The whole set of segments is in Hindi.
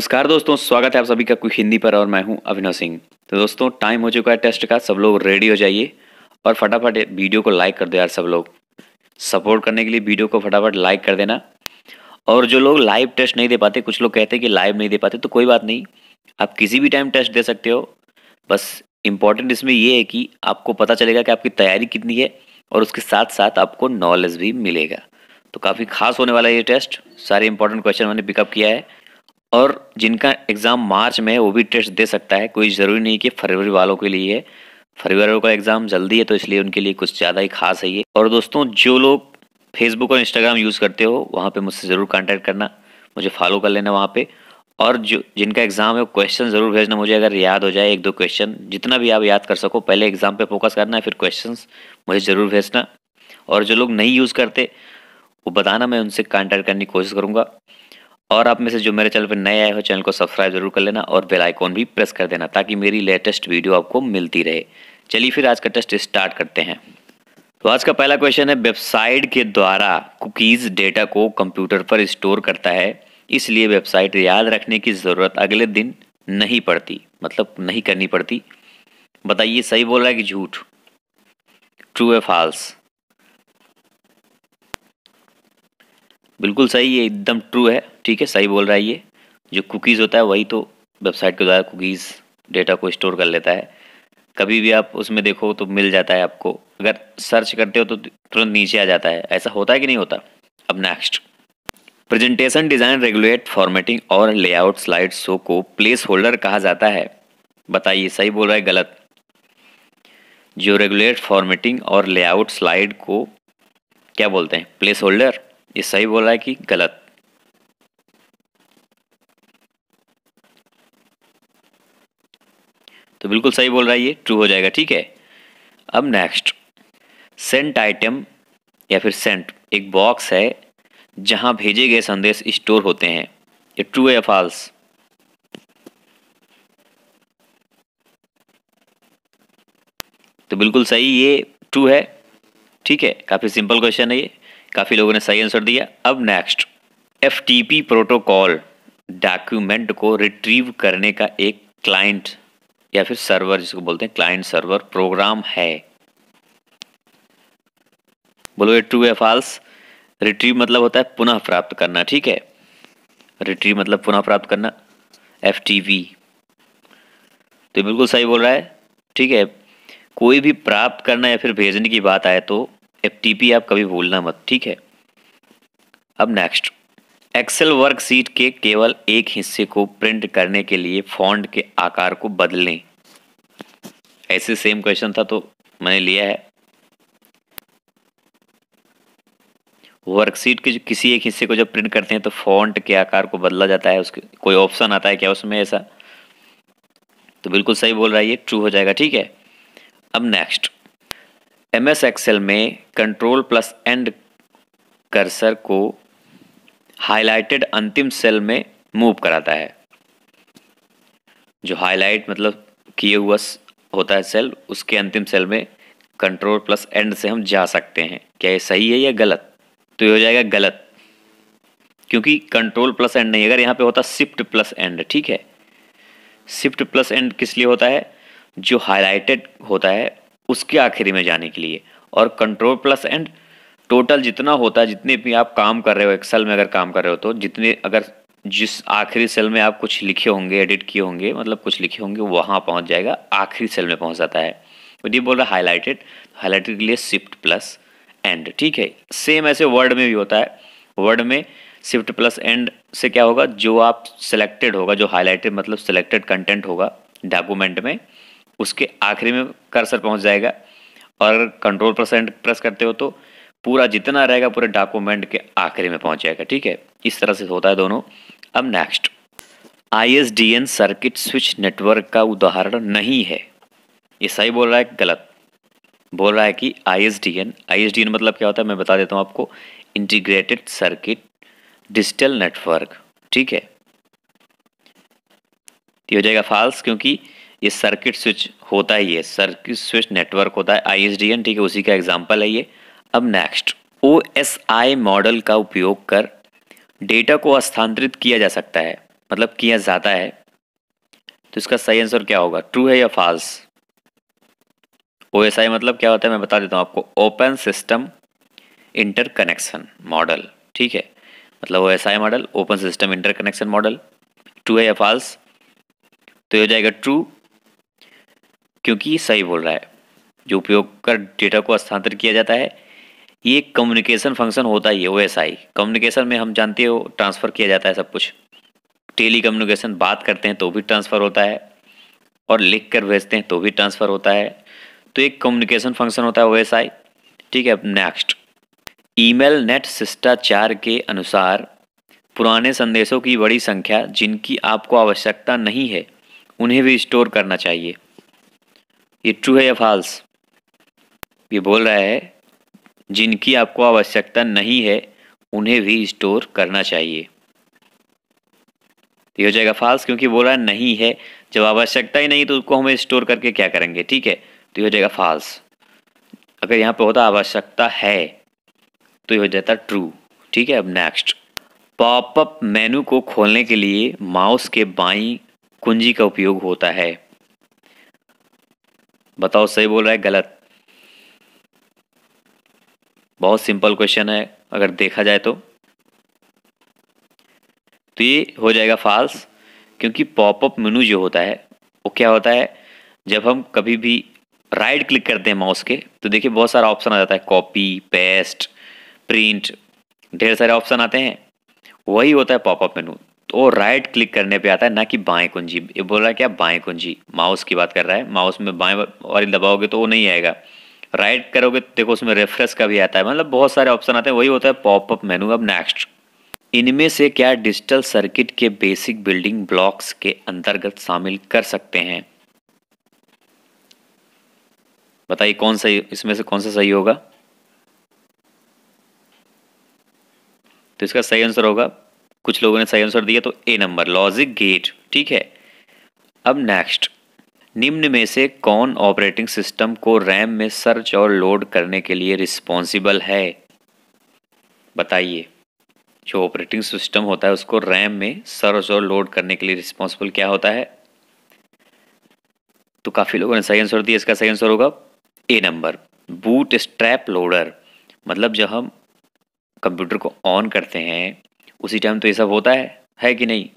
नमस्कार दोस्तों स्वागत है आप सभी का कुछ हिंदी पर और मैं हूं अभिनव सिंह तो दोस्तों टाइम हो चुका है टेस्ट का सब लोग रेडी हो जाइए और फटाफट वीडियो को लाइक कर दो यार सब लोग सपोर्ट करने के लिए वीडियो को फटाफट लाइक कर देना और जो लोग लाइव टेस्ट नहीं दे पाते कुछ लोग कहते हैं कि लाइव नहीं दे पाते तो कोई बात नहीं आप किसी भी टाइम टेस्ट दे सकते हो बस इम्पॉर्टेंट इसमें यह है कि आपको पता चलेगा कि आपकी तैयारी कितनी है और उसके साथ साथ आपको नॉलेज भी मिलेगा तो काफ़ी खास होने वाला है ये टेस्ट सारे इंपॉर्टेंट क्वेश्चन मैंने पिकअप किया है और जिनका एग्ज़ाम मार्च में है वो भी टेस्ट दे सकता है कोई ज़रूरी नहीं कि फरवरी वालों के लिए है फरवरी वालों का एग्ज़ाम जल्दी है तो इसलिए उनके लिए कुछ ज़्यादा ही खास है ये और दोस्तों जो लोग फेसबुक और इंस्टाग्राम यूज़ करते हो वहाँ पर मुझसे ज़रूर कॉन्टैक्ट करना मुझे फॉलो कर लेना वहाँ पर और जो जिनका एग्ज़ाम है वो क्वेश्चन ज़रूर भेजना मुझे अगर याद हो जाए एक दो क्वेश्चन जितना भी आप याद कर सको पहले एग्ज़ाम पे फोकस करना है फिर क्वेश्चन मुझे ज़रूर भेजना और जो लोग नहीं यूज़ करते वो बताना मैं उनसे कॉन्टैक्ट करने की कोशिश करूँगा और आप में से जो मेरे चैनल पर नए आए हो चैनल को सब्सक्राइब जरूर कर लेना और बेल आइकॉन भी प्रेस कर देना ताकि मेरी लेटेस्ट वीडियो आपको मिलती रहे चलिए फिर आज का टेस्ट स्टार्ट करते हैं तो आज का पहला क्वेश्चन है वेबसाइट के द्वारा कुकीज़ डेटा को कंप्यूटर पर स्टोर करता है इसलिए वेबसाइट याद रखने की ज़रूरत अगले दिन नहीं पड़ती मतलब नहीं करनी पड़ती बताइए सही बोल रहा है कि झूठ ट्रू है फॉल्स बिल्कुल सही है एकदम ट्रू है ठीक है सही बोल रहा है ये जो कुकीज़ होता है वही तो वेबसाइट के द्वारा कुकीज़ डेटा को स्टोर कर लेता है कभी भी आप उसमें देखो तो मिल जाता है आपको अगर सर्च करते हो तो तुरंत नीचे आ जाता है ऐसा होता है कि नहीं होता अब next presentation design regulate formatting और लेआउट स्लाइड शो को प्लेस होल्डर कहा जाता है बताइए सही बोल रहा है गलत जो रेगुलेट फॉर्मेटिंग और लेआउट स्लाइड को क्या बोलते हैं प्लेस होल्डर ये सही बोल रहा है कि गलत बिल्कुल सही बोल रहा है ये ट्रू हो जाएगा ठीक है अब नेक्स्ट सेंट आइटम या फिर सेंट एक बॉक्स है जहां भेजे गए संदेश स्टोर होते हैं ये ट्रू है या फॉल्स तो बिल्कुल सही ये ट्रू है ठीक है काफ़ी सिंपल क्वेश्चन है ये काफ़ी लोगों ने सही आंसर दिया अब नेक्स्ट एफ प्रोटोकॉल डॉक्यूमेंट को रिट्रीव करने का एक क्लाइंट या फिर सर्वर जिसको बोलते हैं क्लाइंट सर्वर प्रोग्राम है बोलो ये ट्रू या फॉल्स रिट्रीव मतलब होता है पुनः प्राप्त करना ठीक है रिट्रीव मतलब पुनः प्राप्त करना एफ टी वी तो बिल्कुल सही बोल रहा है ठीक है कोई भी प्राप्त करना या फिर भेजने की बात आए तो एफ टी पी आप कभी भूलना मत ठीक है अब नेक्स्ट एक्सेल वर्कशीट के केवल एक हिस्से को प्रिंट करने के लिए फॉन्ट के आकार को बदलें ऐसे सेम क्वेश्चन था तो मैंने लिया है वर्कशीट के किसी एक हिस्से को जब प्रिंट करते हैं तो फॉन्ट के आकार को बदला जाता है उसके कोई ऑप्शन आता है क्या उसमें ऐसा तो बिल्कुल सही बोल रहा है ये ट्रू हो जाएगा ठीक है अब नेक्स्ट एम एस एक्सेल में कंट्रोल प्लस एंड कर्सर को हाईलाइटेड अंतिम सेल में मूव कराता है जो हाईलाइट मतलब किए हुआ होता है सेल उसके अंतिम सेल में कंट्रोल प्लस एंड से हम जा सकते हैं क्या ये सही है या गलत तो ये हो जाएगा गलत क्योंकि कंट्रोल प्लस एंड नहीं अगर यहाँ पे होता शिफ्ट प्लस एंड ठीक है शिफ्ट प्लस एंड किस लिए होता है जो हाईलाइटेड होता है उसके आखिरी में जाने के लिए और कंट्रोल प्लस एंड टोटल जितना होता है जितने भी आप काम कर रहे हो एक्सेल में अगर काम कर रहे हो तो जितने अगर जिस आखिरी सेल में आप कुछ लिखे होंगे एडिट किए होंगे मतलब कुछ लिखे होंगे वहाँ पहुँच जाएगा आखिरी सेल में पहुँच जाता है यदि बोल रहा है हाईलाइटेड हाईलाइटेड के लिए शिफ्ट प्लस एंड ठीक है सेम ऐसे वर्ड में भी होता है वर्ड में शिफ्ट प्लस एंड से क्या होगा जो आप सिलेक्टेड होगा जो हाईलाइटेड मतलब सिलेक्टेड कंटेंट होगा डॉक्यूमेंट में उसके आखिरी में कर्सर पहुंच जाएगा और कंट्रोल प्लस एंड प्रेस करते हो तो पूरा जितना रहेगा पूरे डॉक्यूमेंट के आखिरी में पहुंच जाएगा ठीक है इस तरह से होता है दोनों अब next ISDN circuit switch network का उदाहरण नहीं है ये सही बोल रहा है गलत बोल रहा है कि आईएसडीएन आईएसडीएन मतलब क्या होता है मैं बता देता हूँ आपको इंटीग्रेटेड सर्किट डिजिटल नेटवर्क ठीक है ये हो जाएगा फाल्स क्योंकि ये सर्किट स्विच होता ही है सर्किट स्विच नेटवर्क होता है आईएसडीएन ठीक है उसी का एग्जाम्पल है ये अब नेक्स्ट ओ मॉडल का उपयोग कर डेटा को स्थानांतरित किया जा सकता है मतलब किया जाता है तो इसका सही आंसर क्या होगा ट्रू है या फॉल्स ओ मतलब क्या होता है मैं बता देता हूँ आपको ओपन सिस्टम इंटरकनेक्शन मॉडल ठीक है मतलब O model open system interconnection model true है या फॉल्स तो ये हो जाएगा ट्रू क्योंकि सही बोल रहा है जो उपयोग कर डेटा को स्थानांतरित किया जाता है एक कम्युनिकेशन फंक्शन होता ही है ओ कम्युनिकेशन में हम जानते हो ट्रांसफ़र किया जाता है सब कुछ टेली कम्युनिकेशन बात करते हैं तो भी ट्रांसफ़र होता है और लिख कर भेजते हैं तो भी ट्रांसफ़र होता है तो एक कम्युनिकेशन फंक्शन होता है ओ ठीक है नेक्स्ट ईमेल नेट शिष्टाचार के अनुसार पुराने संदेशों की बड़ी संख्या जिनकी आपको आवश्यकता नहीं है उन्हें भी स्टोर करना चाहिए ये ट्रू है या फॉल्स ये बोल रहा है जिनकी आपको आवश्यकता नहीं है उन्हें भी स्टोर करना चाहिए ये हो जाएगा फाल्स क्योंकि बोला नहीं है जब आवश्यकता ही नहीं तो उसको हमें स्टोर करके क्या करेंगे ठीक है तो ये हो जाएगा फाल्स अगर यहाँ पे होता आवश्यकता है तो ये हो जाता ट्रू ठीक है अब नेक्स्ट पॉपअप मेनू को खोलने के लिए माउस के बाई कुंजी का उपयोग होता है बताओ सही बोल रहा है गलत बहुत सिंपल क्वेश्चन है अगर देखा जाए तो तो ये हो जाएगा फाल्स क्योंकि पॉपअप मेनू जो होता है वो क्या होता है जब हम कभी भी राइट क्लिक करते हैं माउस के तो देखिए बहुत सारा ऑप्शन आ जाता है कॉपी पेस्ट प्रिंट ढेर सारे ऑप्शन आते हैं वही होता है पॉपअप मेनू तो राइट क्लिक करने पे आता है ना कि बाएं कुंजी ये बोल रहा है क्या बाएं कुंजी माउस की बात कर रहा है माउस में बाएं वाली दबाओगे तो वो नहीं आएगा राइट करोगे देखो उसमें रेफरेंस का भी आता है मतलब बहुत सारे ऑप्शन आते हैं वही होता है पॉपअप मेनू अब नेक्स्ट इनमें से क्या डिजिटल सर्किट के बेसिक बिल्डिंग ब्लॉक्स के अंतर्गत शामिल कर सकते हैं बताइए कौन सा इसमें से कौन सा सही होगा तो इसका सही आंसर होगा कुछ लोगों ने सही आंसर दिया तो ए नंबर लॉजिक गेट ठीक है अब नेक्स्ट निम्न में से कौन ऑपरेटिंग सिस्टम को रैम में सर्च और लोड करने के लिए रिस्पॉन्सिबल है बताइए जो ऑपरेटिंग सिस्टम होता है उसको रैम में सर्च और लोड करने के लिए रिस्पॉन्सिबल क्या होता है तो काफ़ी लोगों ने सही आंसर दिया इसका सही आंसर होगा A number bootstrap loader मतलब जब हम कंप्यूटर को ऑन करते हैं उसी टाइम तो ये सब होता है है कि नहीं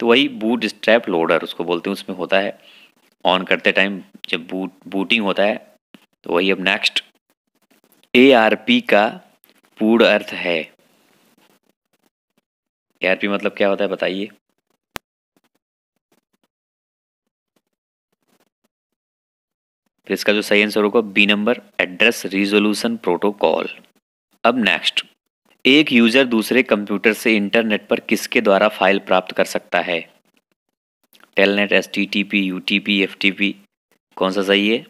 तो वही बूट स्ट्रैप लोडर उसको बोलते हैं उसमें होता है ऑन करते टाइम जब बूट बूटिंग होता है तो वही अब नेक्स्ट ए आर पी का पूर्ण अर्थ है ए आर पी मतलब क्या होता है बताइए फिर इसका जो सही आंसर होगा B number address resolution protocol अब नेक्स्ट एक यूजर दूसरे कंप्यूटर से इंटरनेट पर किसके द्वारा फाइल प्राप्त कर सकता है Telnet S T T P U T P F T P कौन सा सही है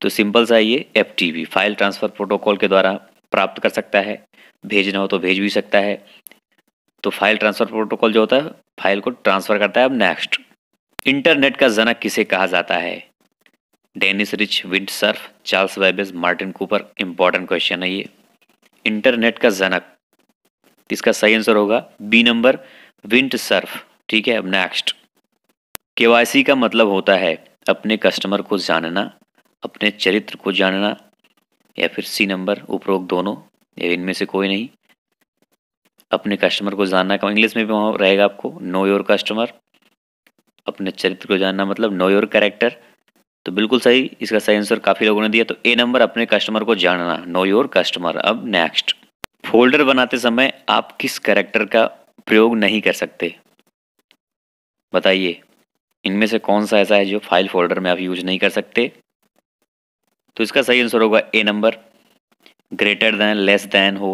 तो सिंपल सा ये F T P file transfer protocol के द्वारा प्राप्त कर सकता है भेजना हो तो भेज भी सकता है तो फाइल ट्रांसफ़र प्रोटोकॉल जो होता है फाइल को ट्रांसफ़र करता है अब नेक्स्ट इंटरनेट का जनक किसे कहा जाता है Dennis Ritchie Vint Cerf Charles Babbage Martin Cooper important question है ये इंटरनेट का जनक इसका सही आंसर होगा बी नंबर विंट सर्फ ठीक है अब नेक्स्ट के का मतलब होता है अपने कस्टमर को जानना अपने चरित्र को जानना या फिर सी नंबर उपरोक्त दोनों या इनमें से कोई नहीं अपने कस्टमर को जानना का इंग्लिश में भी वहाँ रहेगा आपको नो योर कस्टमर अपने चरित्र को जानना मतलब नो योर कैरेक्टर तो बिल्कुल सही इसका सही आंसर काफ़ी लोगों ने दिया तो ए नंबर अपने कस्टमर को जानना नो योर कस्टमर अब नेक्स्ट फोल्डर बनाते समय आप किस कैरेक्टर का प्रयोग नहीं कर सकते बताइए इनमें से कौन सा ऐसा है जो फाइल फोल्डर में आप यूज नहीं कर सकते तो इसका सही आंसर होगा A number greater than less than हो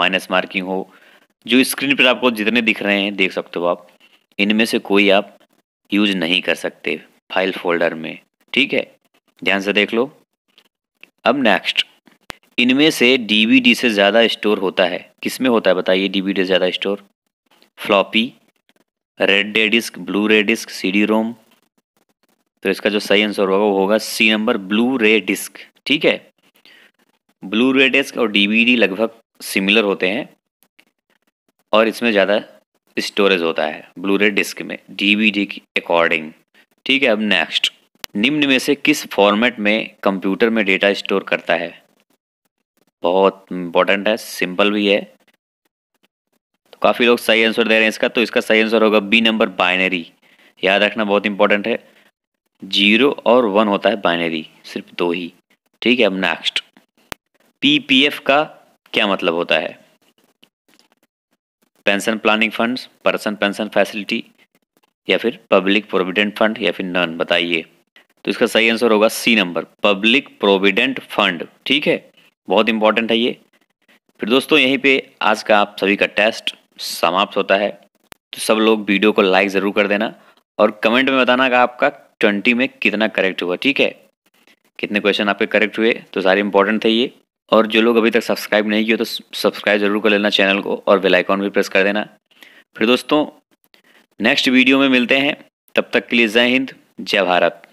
माइनस मार्किंग हो जो स्क्रीन पर आपको जितने दिख रहे हैं देख सकते हो आप इनमें से कोई आप यूज नहीं कर सकते फाइल फोल्डर में ठीक है ध्यान से देख लो अब नेक्स्ट इनमें से डीवीडी से ज़्यादा स्टोर होता है किस में होता है बताइए डीवीडी से ज़्यादा स्टोर फ्लॉपी रेड डे disk Blu ray disk C D ROM तो इसका जो सही आंसर होगा वो होगा C number Blu ray disk ठीक है ब्लू रे डिस्क और डीवीडी लगभग सिमिलर होते हैं और इसमें ज़्यादा स्टोरेज होता है ब्लू रे डिस्क में डीवीडी की अकॉर्डिंग ठीक है अब नेक्स्ट निम्न में से किस फॉर्मेट में कंप्यूटर में डेटा स्टोर करता है बहुत इम्पोर्टेंट है सिंपल भी है काफ़ी लोग सही आंसर दे रहे हैं इसका तो इसका सही आंसर होगा बी नंबर बाइनरी याद रखना बहुत इंपॉर्टेंट है जीरो और वन होता है बाइनरी सिर्फ दो ही ठीक है अब नेक्स्ट पी पी एफ का क्या मतलब होता है pension planning funds person pension facility या फिर पब्लिक प्रोविडेंट फंड या फिर नन बताइए तो इसका सही आंसर होगा C number public provident fund ठीक है बहुत इंपॉर्टेंट है ये फिर दोस्तों यहीं पे आज का आप सभी का टेस्ट समाप्त होता है तो सब लोग वीडियो को लाइक ज़रूर कर देना और कमेंट में बताना कि आपका ट्वेंटी में कितना करेक्ट हुआ ठीक है कितने क्वेश्चन आपके करेक्ट हुए तो सारे इंपॉर्टेंट थे ये और जो लोग अभी तक सब्सक्राइब नहीं किए तो सब्सक्राइब जरूर कर लेना चैनल को और बेल आइकॉन भी प्रेस कर देना फिर दोस्तों नेक्स्ट वीडियो में मिलते हैं तब तक के लिए जय हिंद जय भारत